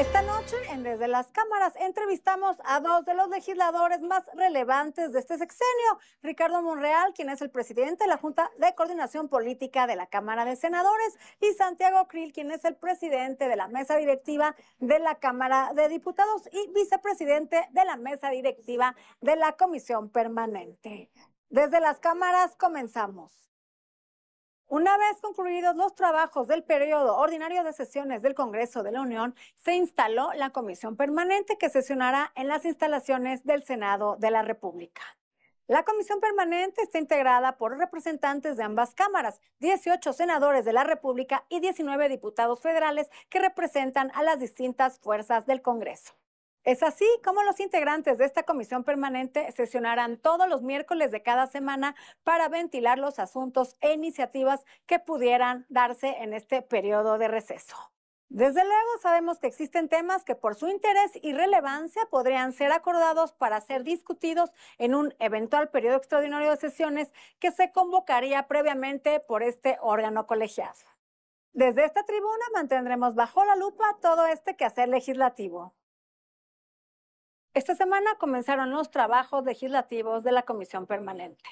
Esta noche, en Desde las Cámaras, entrevistamos a dos de los legisladores más relevantes de este sexenio. Ricardo Monreal, quien es el presidente de la Junta de Coordinación Política de la Cámara de Senadores, y Santiago Krill, quien es el presidente de la Mesa Directiva de la Cámara de Diputados y vicepresidente de la Mesa Directiva de la Comisión Permanente. Desde las Cámaras comenzamos. Una vez concluidos los trabajos del periodo ordinario de sesiones del Congreso de la Unión, se instaló la comisión permanente que sesionará en las instalaciones del Senado de la República. La comisión permanente está integrada por representantes de ambas cámaras, 18 senadores de la República y 19 diputados federales que representan a las distintas fuerzas del Congreso. Es así como los integrantes de esta comisión permanente sesionarán todos los miércoles de cada semana para ventilar los asuntos e iniciativas que pudieran darse en este periodo de receso. Desde luego sabemos que existen temas que por su interés y relevancia podrían ser acordados para ser discutidos en un eventual periodo extraordinario de sesiones que se convocaría previamente por este órgano colegiado. Desde esta tribuna mantendremos bajo la lupa todo este quehacer legislativo. Esta semana comenzaron los trabajos legislativos de la Comisión Permanente.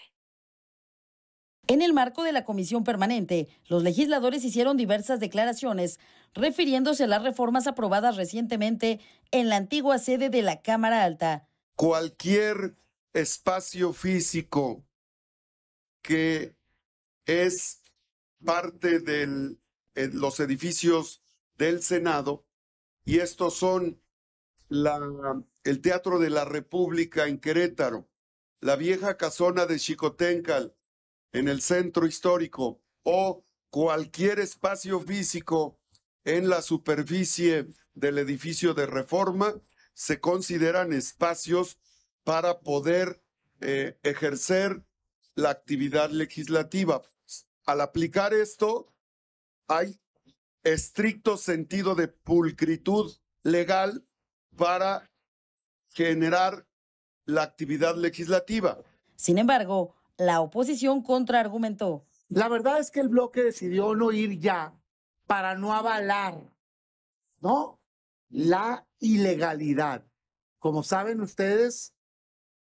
En el marco de la comisión permanente, los legisladores hicieron diversas declaraciones refiriéndose a las reformas aprobadas recientemente en la antigua sede de la Cámara Alta. Cualquier espacio físico que es parte de eh, los edificios del Senado, y estos son el Teatro de la República en Querétaro, la vieja casona de Chicotencal en el centro histórico o cualquier espacio físico en la superficie del edificio de reforma se consideran espacios para poder eh, ejercer la actividad legislativa. Al aplicar esto, hay estricto sentido de pulcritud legal para generar la actividad legislativa. Sin embargo, la oposición contraargumentó. La verdad es que el bloque decidió no ir ya para no avalar, ¿no? La ilegalidad. Como saben ustedes,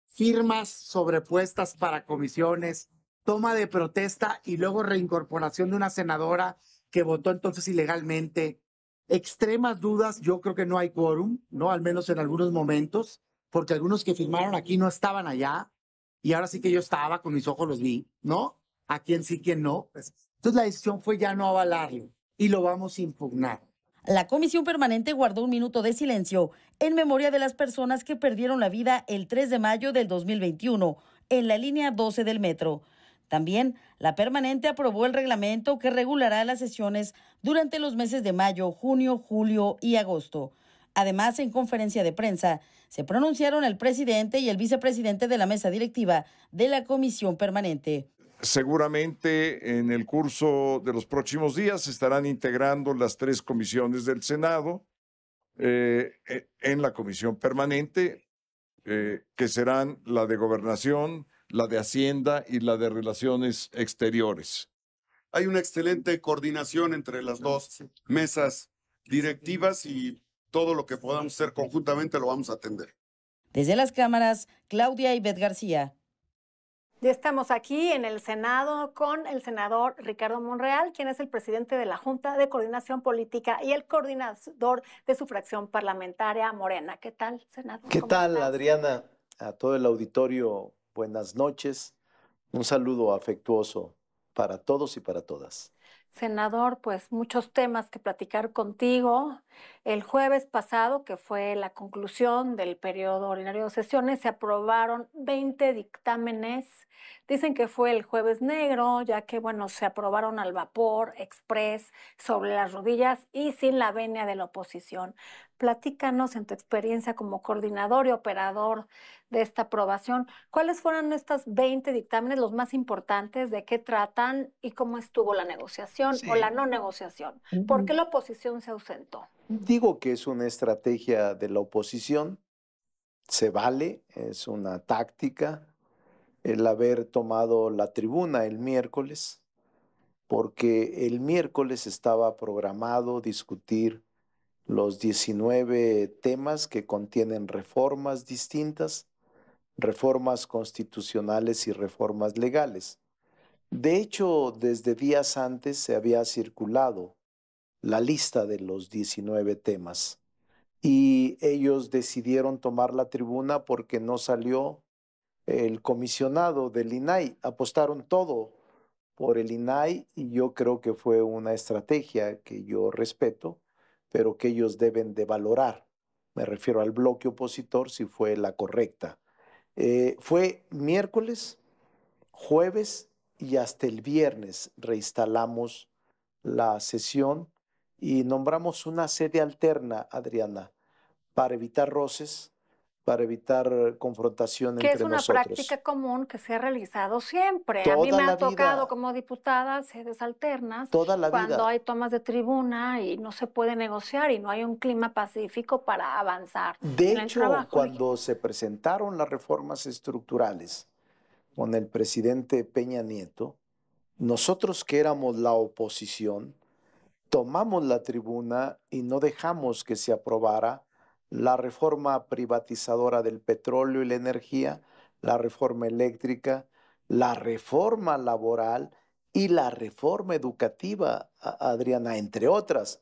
firmas sobrepuestas para comisiones, toma de protesta y luego reincorporación de una senadora que votó entonces ilegalmente, extremas dudas, yo creo que no hay quórum, ¿no? Al menos en algunos momentos, porque algunos que firmaron aquí no estaban allá y ahora sí que yo estaba, con mis ojos los vi, ¿no? A quién sí, quién no. Pues, entonces la decisión fue ya no avalarlo y lo vamos a impugnar. La comisión permanente guardó un minuto de silencio en memoria de las personas que perdieron la vida el 3 de mayo del 2021 en la línea 12 del metro. También la permanente aprobó el reglamento que regulará las sesiones durante los meses de mayo, junio, julio y agosto. Además, en conferencia de prensa, se pronunciaron el presidente y el vicepresidente de la mesa directiva de la comisión permanente. Seguramente en el curso de los próximos días se estarán integrando las tres comisiones del Senado eh, e, en la comisión permanente, eh, que serán la de gobernación, la de Hacienda y la de Relaciones Exteriores. Hay una excelente coordinación entre las dos mesas directivas y todo lo que podamos hacer conjuntamente lo vamos a atender. Desde las cámaras, Claudia y Beth García. Ya estamos aquí en el Senado con el senador Ricardo Monreal, quien es el presidente de la Junta de Coordinación Política y el coordinador de su fracción parlamentaria Morena. ¿Qué tal, senador? ¿Qué tal, Adriana? A todo el auditorio, buenas noches. Un saludo afectuoso para todos y para todas. Senador, pues muchos temas que platicar contigo. El jueves pasado, que fue la conclusión del periodo ordinario de sesiones, se aprobaron 20 dictámenes. Dicen que fue el jueves negro, ya que, bueno, se aprobaron al vapor, express, sobre las rodillas y sin la venia de la oposición. Platícanos en tu experiencia como coordinador y operador de esta aprobación, ¿cuáles fueron estos 20 dictámenes los más importantes? ¿De qué tratan y cómo estuvo la negociación o la no negociación? ¿Por qué la oposición se ausentó? Digo que es una estrategia de la oposición, se vale, es una táctica el haber tomado la tribuna el miércoles, porque el miércoles estaba programado discutir los 19 temas que contienen reformas distintas, reformas constitucionales y reformas legales. De hecho, desde días antes se había circulado la lista de los 19 temas. Y ellos decidieron tomar la tribuna porque no salió el comisionado del INAI. Apostaron todo por el INAI y yo creo que fue una estrategia que yo respeto, pero que ellos deben de valorar. Me refiero al bloque opositor si fue la correcta. Eh, fue miércoles, jueves y hasta el viernes reinstalamos la sesión y nombramos una sede alterna, Adriana, para evitar roces, para evitar confrontación entre nosotros. Que es una práctica común que se ha realizado siempre. a mí me ha tocado como diputada sedes alternas. Toda la cuando hay tomas de tribuna y no se puede negociar y no hay un clima pacífico para avanzar. De hecho, cuando se presentaron las reformas estructurales con el presidente Peña Nieto, nosotros que éramos la oposición, tomamos la tribuna y no dejamos que se aprobara la reforma privatizadora del petróleo y la energía, la reforma eléctrica, la reforma laboral y la reforma educativa, Adriana, entre otras.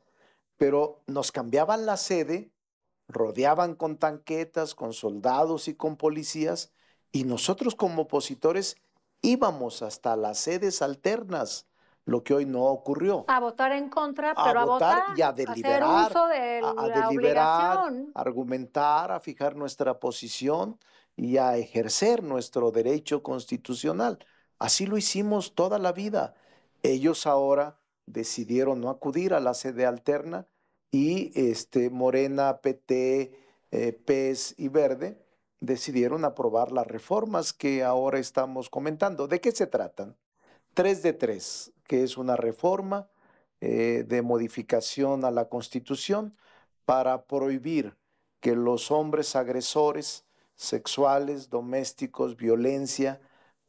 Pero nos cambiaban la sede, rodeaban con tanquetas, con soldados y con policías, y nosotros como opositores íbamos hasta las sedes alternas lo que hoy no ocurrió. A votar en contra, pero a votar, y a deliberar, a, deliberar, argumentar, a fijar nuestra posición y a ejercer nuestro derecho constitucional. Así lo hicimos toda la vida. Ellos ahora decidieron no acudir a la sede alterna y este, Morena, PT, eh, PES y Verde decidieron aprobar las reformas que ahora estamos comentando. ¿De qué se tratan? 3 de 3, que es una reforma eh, de modificación a la Constitución para prohibir que los hombres agresores sexuales, domésticos, violencia,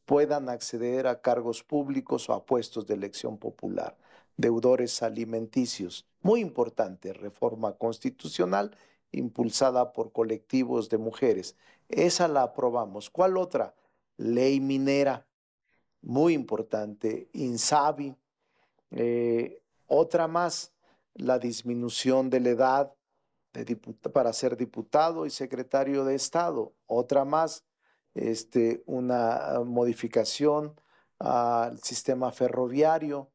puedan acceder a cargos públicos o a puestos de elección popular, deudores alimenticios. Muy importante reforma constitucional impulsada por colectivos de mujeres. Esa la aprobamos. ¿Cuál otra? Ley minera muy importante, INSABI, eh, otra más, la disminución de la edad para ser diputado y secretario de Estado, otra más, este, una ah, modificación al sistema ferroviario,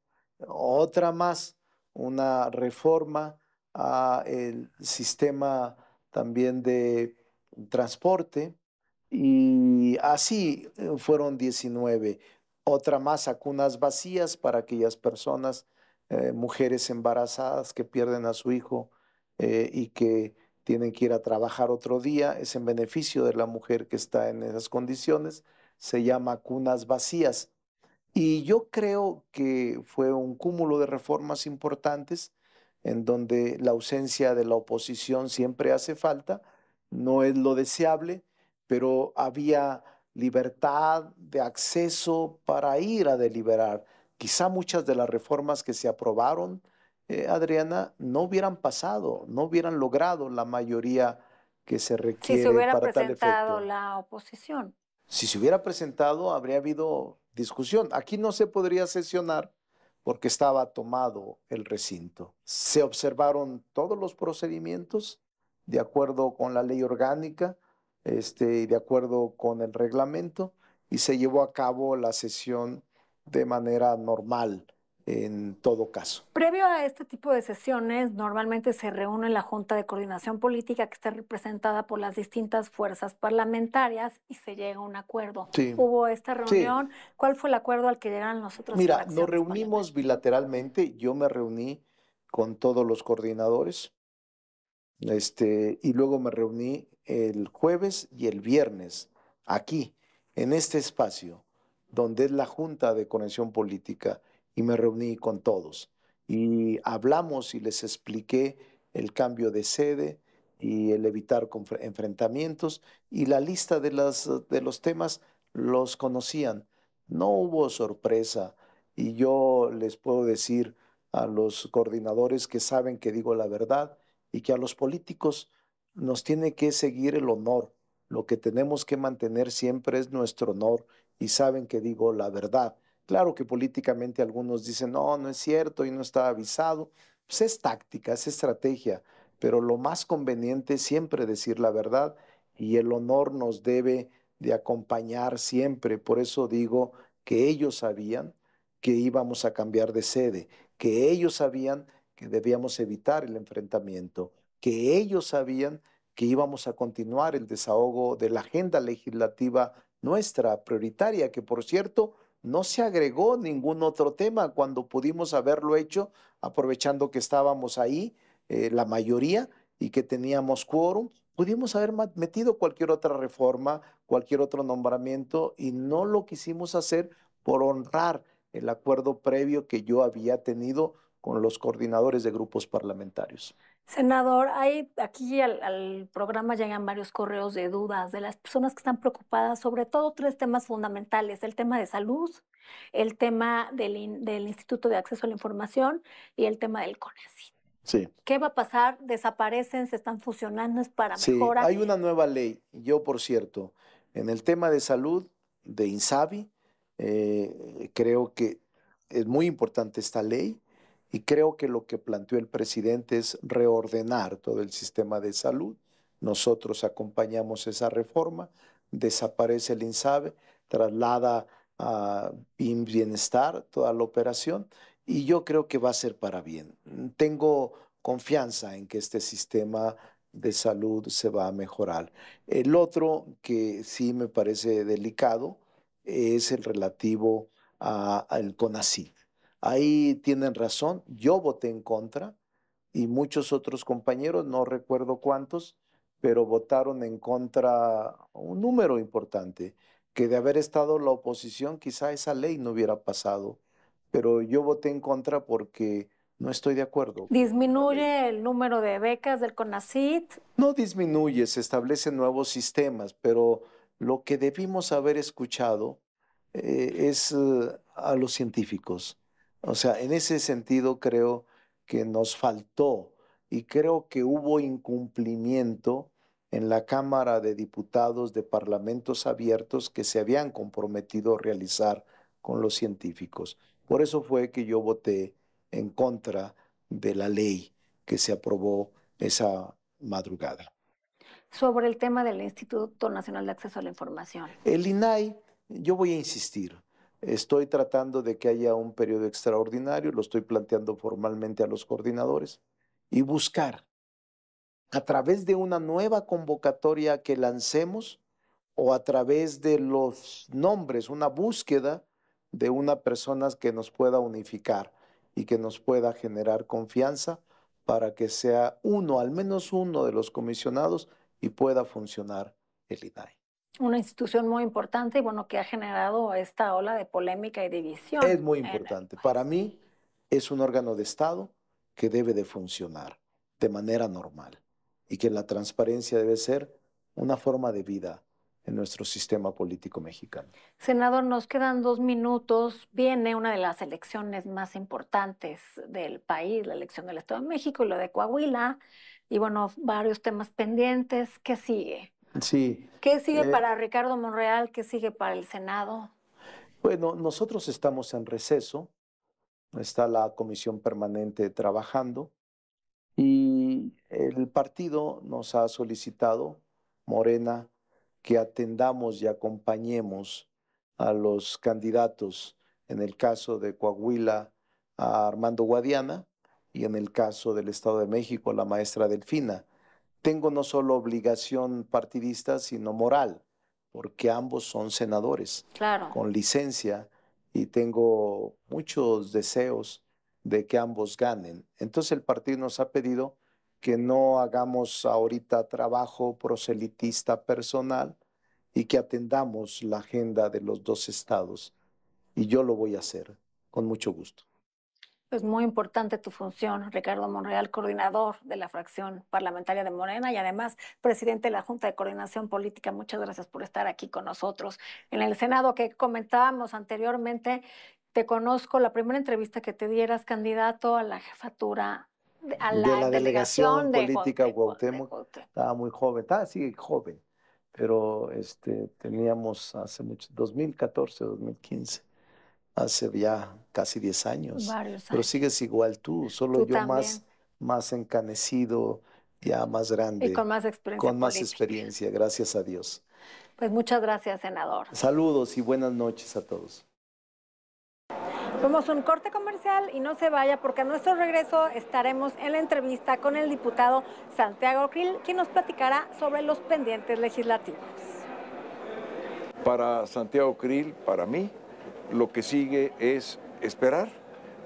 otra más, una reforma al sistema también de transporte, y así eh, fueron 19 otra más a cunas vacías para aquellas personas, eh, mujeres embarazadas que pierden a su hijo eh, y que tienen que ir a trabajar otro día, es en beneficio de la mujer que está en esas condiciones, se llama cunas vacías. Y yo creo que fue un cúmulo de reformas importantes en donde la ausencia de la oposición siempre hace falta, no es lo deseable, pero había libertad de acceso para ir a deliberar. Quizá muchas de las reformas que se aprobaron, eh, Adriana, no hubieran pasado, no hubieran logrado la mayoría que se requiere. Si se hubiera presentado la oposición. Si se hubiera presentado, habría habido discusión. Aquí no se podría sesionar porque estaba tomado el recinto. Se observaron todos los procedimientos de acuerdo con la ley orgánica, este, de acuerdo con el reglamento y se llevó a cabo la sesión de manera normal en todo caso. Previo a este tipo de sesiones, normalmente se reúne la Junta de Coordinación Política que está representada por las distintas fuerzas parlamentarias y se llega a un acuerdo. Hubo esta reunión. ¿Cuál fue el acuerdo al que llegaron nosotros? Mira, nos reunimos bilateralmente. Yo me reuní con todos los coordinadores este, y luego me reuní el jueves y el viernes aquí, en este espacio, donde es la Junta de Conexión Política, y me reuní con todos. Y hablamos y les expliqué el cambio de sede y el evitar enfrentamientos y la lista de los temas los conocían. No hubo sorpresa y yo les puedo decir a los coordinadores que saben que digo la verdad y que a los políticos nos tiene que seguir el honor. Lo que tenemos que mantener siempre es nuestro honor y saben que digo la verdad. Claro que políticamente algunos dicen, no, no es cierto y no está avisado. Pues es táctica, es estrategia, pero lo más conveniente es siempre decir la verdad y el honor nos debe de acompañar siempre. Por eso digo que ellos sabían que íbamos a cambiar de sede, que ellos sabían que debíamos evitar el enfrentamiento, que ellos sabían que íbamos a continuar el desahogo de la agenda legislativa nuestra prioritaria, que por cierto no se agregó ningún otro tema cuando pudimos haberlo hecho, aprovechando que estábamos ahí, eh, la mayoría, y que teníamos quórum, pudimos haber metido cualquier otra reforma, cualquier otro nombramiento, y no lo quisimos hacer por honrar el acuerdo previo que yo había tenido con los coordinadores de grupos parlamentarios. Senador, hay aquí al, programa llegan varios correos de dudas de las personas que están preocupadas sobre todo tres temas fundamentales, el tema de salud, el tema del, Instituto de Acceso a la Información y el tema del CONACYT. Sí. ¿Qué va a pasar? ¿Desaparecen? ¿Se están fusionando? ¿Es para sí, mejorar? Hay una nueva ley. Yo, por cierto, en el tema de salud de INSABI, eh, creo que es muy importante esta ley y creo que lo que planteó el presidente es reordenar todo el sistema de salud. Nosotros acompañamos esa reforma, desaparece el INSABE, traslada a Bienestar toda la operación y yo creo que va a ser para bien. Tengo confianza en que este sistema de salud se va a mejorar. El otro que sí me parece delicado es el relativo al CONACI. Ahí tienen razón, yo voté en contra y muchos otros compañeros, no recuerdo cuántos, pero votaron en contra un número importante, que de haber estado la oposición quizá esa ley no hubiera pasado, pero yo voté en contra porque no estoy de acuerdo. ¿Disminuye el número de becas del CONACIT? No disminuye, se establecen nuevos sistemas, pero lo que debimos haber escuchado eh, es eh, a los científicos. O sea, en ese sentido creo que nos faltó y creo que hubo incumplimiento en la Cámara de Diputados de Parlamentos Abiertos que se habían comprometido a realizar con los científicos. Por eso fue que yo voté en contra de la ley que se aprobó esa madrugada. Sobre el tema del Instituto Nacional de Acceso a la Información. El INAI, yo voy a insistir, Estoy tratando de que haya un periodo extraordinario, lo estoy planteando formalmente a los coordinadores, y buscar a través de una nueva convocatoria que lancemos o a través de los nombres, una búsqueda de una persona que nos pueda unificar y que nos pueda generar confianza para que sea uno, al menos uno de los comisionados y pueda funcionar el INAI una institución muy importante y bueno, que ha generado esta ola de polémica y división. Es muy importante. Para mí es un órgano de Estado que debe de funcionar de manera normal y que la transparencia debe ser una forma de vida en nuestro sistema político mexicano. Senador, nos quedan dos minutos. Viene una de las elecciones más importantes del país, la elección del Estado de México y la de Coahuila. Y bueno, varios temas pendientes. ¿Qué sigue? ¿Qué sigue eh, para Ricardo Monreal? ¿Qué sigue para el Senado? Bueno, nosotros estamos en receso, está la comisión permanente trabajando y el partido nos ha solicitado, Morena, que atendamos y acompañemos a los candidatos, en el caso de Coahuila, a Armando Guadiana y en el caso del Estado de México, a la maestra Delfina tengo no solo obligación partidista, sino moral, porque ambos son senadores con licencia y tengo muchos deseos de que ambos ganen. Entonces el partido nos ha pedido que no hagamos ahorita trabajo proselitista personal y que atendamos la agenda de los dos estados. Y yo lo voy a hacer, con mucho gusto. Es muy importante tu función, Ricardo Monreal, coordinador de la fracción parlamentaria de Morena y además presidente de la Junta de Coordinación Política. Muchas gracias por estar aquí con nosotros. En el Senado que comentábamos anteriormente, te conozco, la primera entrevista que te dieras candidato a la jefatura, de la delegación, política Estaba muy joven, estaba así joven, pero este, teníamos hace mucho, 2014, 2015 hace ya casi 10 años. Pero sigues igual tú, solo yo más, más encanecido, ya más grande. Y con más experiencia. Con más experiencia, gracias a Dios. Pues muchas gracias, senador. Saludos y buenas noches a todos. Vamos a un corte comercial y no se vaya porque a nuestro regreso estaremos en la entrevista con el diputado Santiago Krill, quien nos platicará sobre los pendientes legislativos. Para Santiago Krill, para mí, lo que sigue es esperar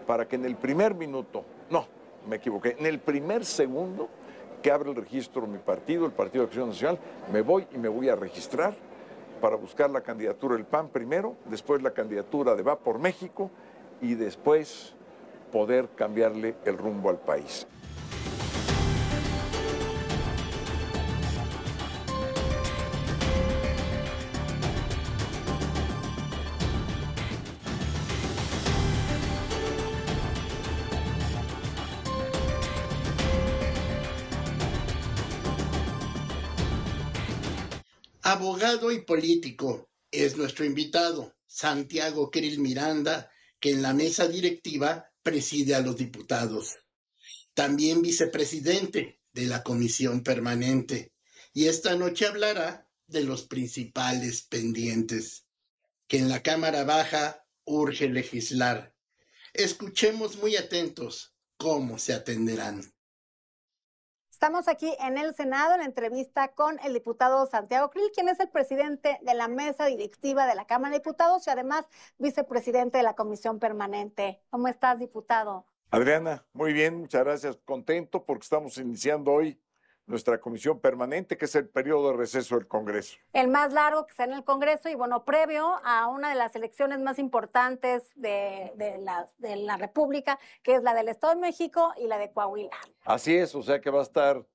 para que en el primer minuto, no, me equivoqué, en el primer segundo que abre el registro mi partido, el Partido de Acción Nacional, me voy y me voy a registrar para buscar la candidatura del PAN primero, después la candidatura de Va por México y después poder cambiarle el rumbo al país. Abogado y político es nuestro invitado, Santiago Krill Miranda, que en la mesa directiva preside a los diputados. También vicepresidente de la comisión permanente. Y esta noche hablará de los principales pendientes. Que en la Cámara Baja urge legislar. Escuchemos muy atentos cómo se atenderán. Estamos aquí en el Senado en entrevista con el diputado Santiago Krill, quien es el presidente de la mesa directiva de la Cámara de Diputados y además vicepresidente de la Comisión Permanente. ¿Cómo estás, diputado? Adriana, muy bien, muchas gracias. Contento porque estamos iniciando hoy nuestra comisión permanente, que es el periodo de receso del Congreso. El más largo que está en el Congreso y bueno, previo a una de las elecciones más importantes de, de, la, República, que es la del Estado de México y la de Coahuila. Así es, o sea que va a estar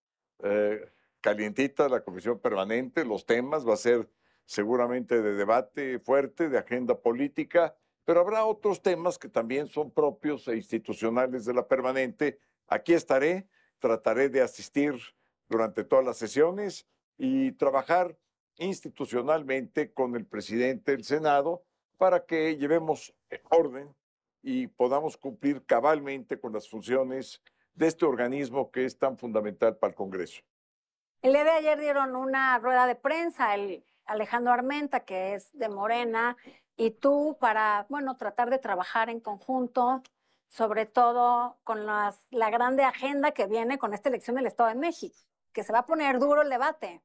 eh, calientita la comisión permanente, los temas, va a ser seguramente de debate fuerte, de agenda política, pero habrá otros temas que también son propios e institucionales de la permanente. Aquí estaré, trataré de asistir durante todas las sesiones y trabajar institucionalmente con el presidente del Senado para que llevemos eh, orden y podamos cumplir cabalmente con las funciones de este organismo que es tan fundamental para el Congreso. El día de ayer dieron una rueda de prensa, el Alejandro Armenta, que es de Morena, y tú para, bueno, tratar de trabajar en conjunto, sobre todo con las, la grande agenda que viene con esta elección del Estado de México que se va a poner duro el debate.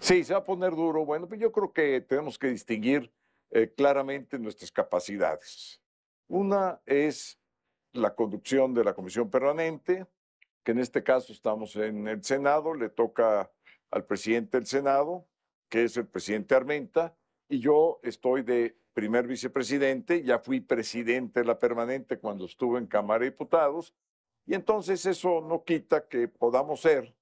Sí, se va a poner duro. Bueno, pues yo creo que tenemos que distinguir eh, claramente nuestras capacidades. Una es la conducción de la comisión permanente, que en este caso estamos en el Senado, le toca al presidente del Senado, que es el presidente Armenta, y yo estoy de primer vicepresidente, ya fui presidente de la permanente cuando estuve en Cámara de Diputados, y entonces eso no quita que podamos ser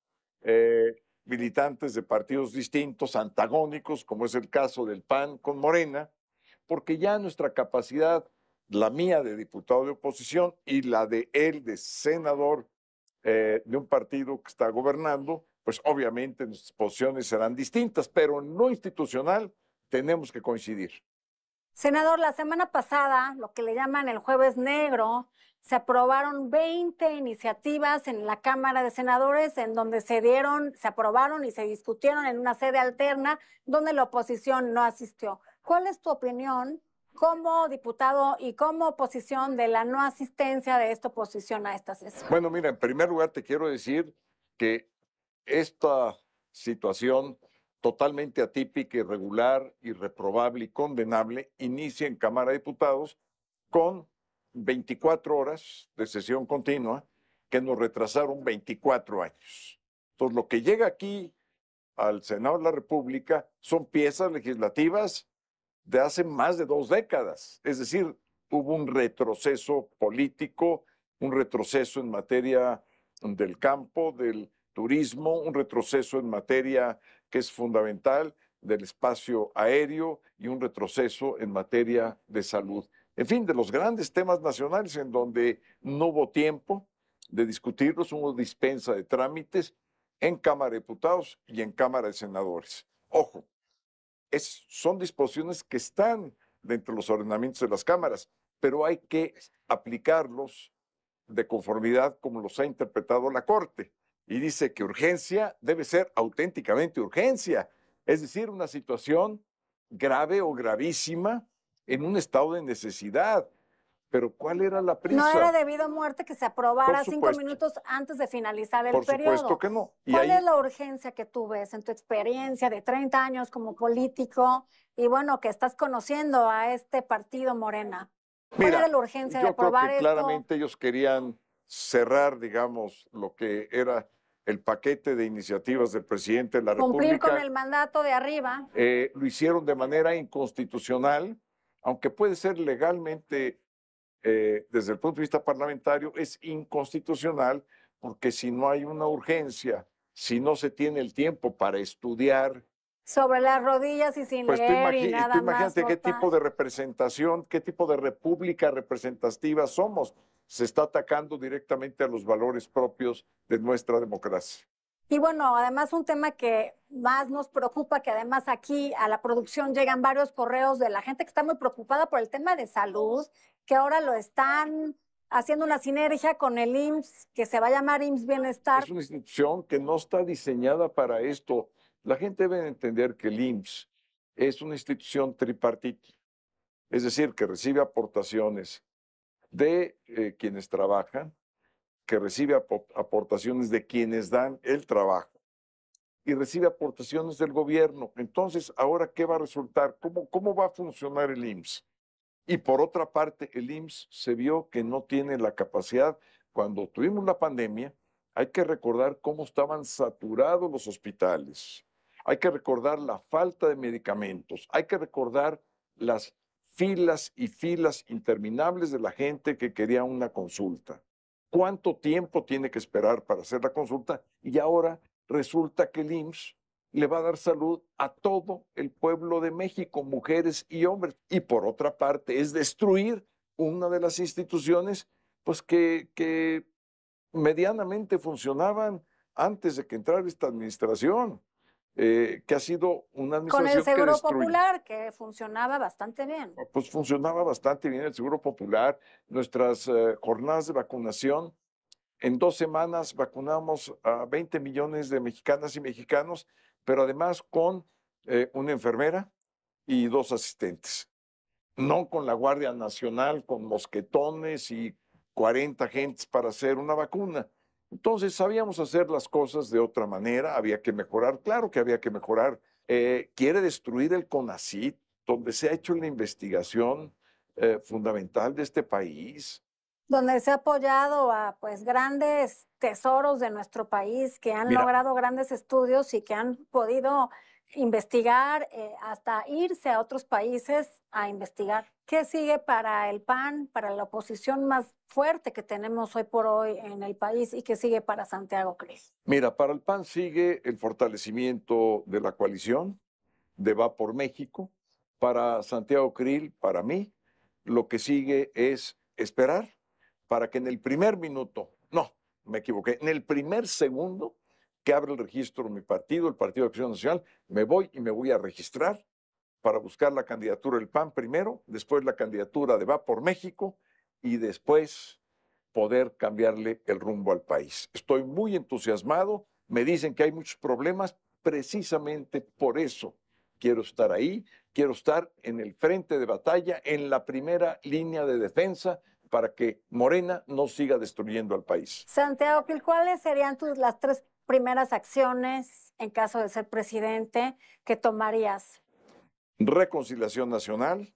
eh, militantes de partidos distintos, antagónicos, como es el caso del PAN con Morena, porque ya nuestra capacidad, la mía de diputado de oposición y la de él de senador eh, de un partido que está gobernando, pues obviamente nuestras posiciones serán distintas, pero no institucional tenemos que coincidir. Senador, la semana pasada, lo que le llaman el jueves negro, se aprobaron 20 iniciativas en la Cámara de Senadores en donde se dieron, se aprobaron y se discutieron en una sede alterna donde la oposición no asistió. ¿Cuál es tu opinión como diputado y como oposición de la no asistencia de esta oposición a esta sesión? Bueno, mira, en primer lugar te quiero decir que esta situación totalmente atípica, irregular, irreprobable y condenable, inicia en Cámara de Diputados con 24 horas de sesión continua que nos retrasaron 24 años. Entonces, lo que llega aquí al Senado de la República son piezas legislativas de hace más de dos décadas. Es decir, hubo un retroceso político, un retroceso en materia del campo, del, turismo, un retroceso en materia que es fundamental del espacio aéreo y un retroceso en materia de salud. En fin, de los grandes temas nacionales en donde no hubo tiempo de discutirlos, hubo dispensa de trámites en Cámara de Diputados y en Cámara de Senadores. Ojo, son disposiciones que están dentro de los ordenamientos de las cámaras, pero hay que aplicarlos de conformidad como los ha interpretado la Corte y dice que urgencia debe ser auténticamente urgencia, es decir, una situación grave o gravísima en un estado de necesidad. Pero ¿cuál era la prisa? No era debido a muerte que se aprobara cinco minutos antes de finalizar el periodo. Por supuesto que no. ¿Cuál es la urgencia que tú ves en tu experiencia de 30 años como político y bueno, que estás conociendo a este partido Morena? ¿Cuál Mira, era la urgencia de aprobar esto? Claramente ellos querían cerrar, digamos, lo que era el paquete de iniciativas del presidente de la República. Cumplir con el mandato de arriba. Eh, lo hicieron de manera inconstitucional, aunque puede ser legalmente, eh, desde el punto de vista parlamentario, es inconstitucional porque si no hay una urgencia, si no se tiene el tiempo para estudiar. Sobre las rodillas y sin pues leer y nada Pues, imagínate qué tipo de representación, qué tipo de república representativa somos se está atacando directamente a los valores propios de nuestra democracia. Y bueno, además un tema que más nos preocupa, que además aquí a la producción llegan varios correos de la gente que está muy preocupada por el tema de salud, que ahora lo están haciendo una sinergia con el IMSS, que se va a llamar IMSS Bienestar. Es una institución que no está diseñada para esto. La gente debe entender que el IMSS es una institución tripartita, es decir, que recibe aportaciones de eh, quienes trabajan, que recibe aportaciones de quienes dan el trabajo y recibe aportaciones del gobierno. Entonces, ahora, ¿qué va a resultar? ¿Cómo, cómo va a funcionar el IMSS? Y por otra parte, el IMSS se vio que no tiene la capacidad. Cuando tuvimos la pandemia, hay que recordar cómo estaban saturados los hospitales. Hay que recordar la falta de medicamentos. Hay que recordar las filas y filas interminables de la gente que quería una consulta. ¿Cuánto tiempo tiene que esperar para hacer la consulta? Y ahora resulta que el IMSS le va a dar salud a todo el pueblo de México, mujeres y hombres. Y por otra parte, es destruir una de las instituciones pues que medianamente funcionaban antes de que entrara esta administración. Eh, que ha sido una administración. Con el Seguro Popular, que funcionaba bastante bien. Ah, pues funcionaba bastante bien el Seguro Popular. Nuestras eh, jornadas de vacunación, en dos semanas vacunamos a 20 millones de mexicanas y mexicanos, pero además con eh, una enfermera y dos asistentes. No con la Guardia Nacional, con mosquetones y 40 gentes para hacer una vacuna. Entonces sabíamos hacer las cosas de otra manera, había que mejorar, claro que había que mejorar. Eh, quiere destruir el CONACYT, donde se ha hecho la investigación eh, fundamental de este país. Donde se ha apoyado a pues grandes tesoros de nuestro país que han logrado grandes estudios y que han podido investigar, eh, hasta irse a otros países a investigar. ¿Qué sigue para el PAN, para la oposición más fuerte que tenemos hoy por hoy en el país y qué sigue para Santiago Cris? Mira, para el PAN sigue el fortalecimiento de la coalición de Va por México. Para Santiago Krill, para mí, lo que sigue es esperar para que en el primer minuto, no, me equivoqué, en el primer segundo que abre el registro mi partido, el Partido de Acción Nacional, me voy y me voy a registrar para buscar la candidatura del PAN primero, después la candidatura de Va por México y después poder cambiarle el rumbo al país. Estoy muy entusiasmado, me dicen que hay muchos problemas, precisamente por eso quiero estar ahí, quiero estar en el frente de batalla, en la primera línea de defensa para que Morena no siga destruyendo al país. Santiago ¿cuáles serían tus, las tres primeras acciones en caso de ser presidente que tomarías reconciliación nacional,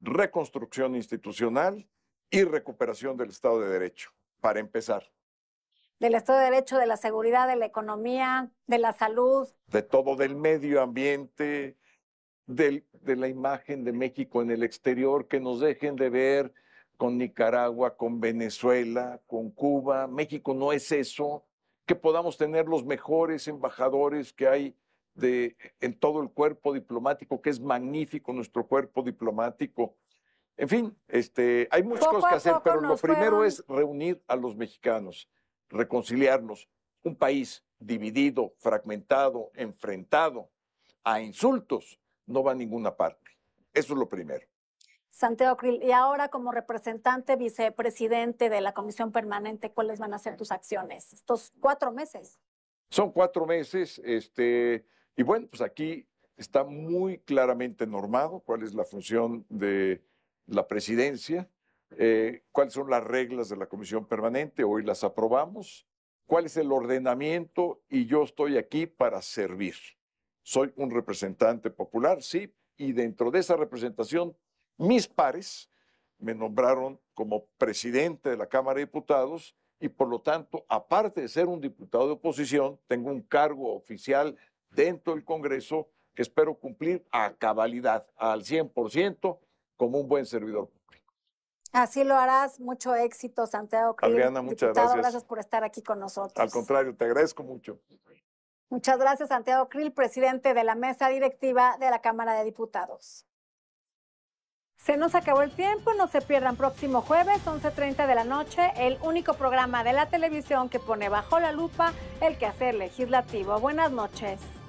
reconstrucción institucional y recuperación del Estado de Derecho, para empezar. Del Estado de Derecho, de la seguridad, de la economía, de la salud. De todo, del medio ambiente, de la imagen de México en el exterior, que nos dejen de ver con Nicaragua, con Venezuela, con Cuba. México no es eso. Que podamos tener los mejores embajadores que hay en todo el cuerpo diplomático, que es magnífico nuestro cuerpo diplomático. En fin, este, hay muchas cosas que hacer, pero lo primero es reunir a los mexicanos, reconciliarnos. Un país dividido, fragmentado, enfrentado a insultos, no va a ninguna parte. Eso es lo primero. Santiago Krill, y ahora como representante vicepresidente de la Comisión Permanente, ¿cuáles van a ser tus acciones estos cuatro meses? Son cuatro meses, este, y bueno, pues aquí está muy claramente normado cuál es la función de la presidencia, eh, cuáles son las reglas de la comisión permanente, hoy las aprobamos, cuál es el ordenamiento y yo estoy aquí para servir. Soy un representante popular, sí, y dentro de esa representación, mis pares me nombraron como presidente de la Cámara de Diputados y por lo tanto, aparte de ser un diputado de oposición, tengo un cargo oficial dentro del Congreso que espero cumplir a cabalidad, al 100%, como un buen servidor público. Así lo harás. Mucho éxito, Santiago. Krill, Adriana, muchas gracias. Gracias por estar aquí con nosotros. Al contrario, te agradezco mucho. Muchas gracias, Santiago Krill, presidente de la mesa directiva de la Cámara de Diputados. Se nos acabó el tiempo, no se pierdan próximo jueves 11.30 de la noche el único programa de la televisión que pone bajo la lupa el quehacer legislativo. Buenas noches.